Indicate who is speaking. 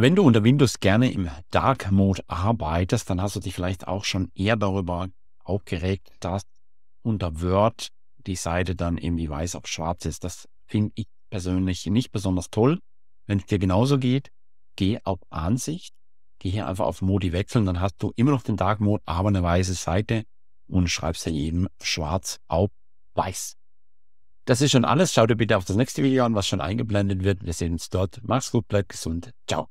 Speaker 1: Wenn du unter Windows gerne im Dark Mode arbeitest, dann hast du dich vielleicht auch schon eher darüber aufgeregt, dass unter Word die Seite dann irgendwie weiß auf schwarz ist. Das finde ich persönlich nicht besonders toll. Wenn es dir genauso geht, geh auf Ansicht, geh hier einfach auf Modi wechseln, dann hast du immer noch den Dark Mode, aber eine weiße Seite und schreibst ja jedem schwarz auf weiß. Das ist schon alles. Schau dir bitte auf das nächste Video an, was schon eingeblendet wird. Wir sehen uns dort. Mach's gut, bleib gesund.
Speaker 2: Ciao.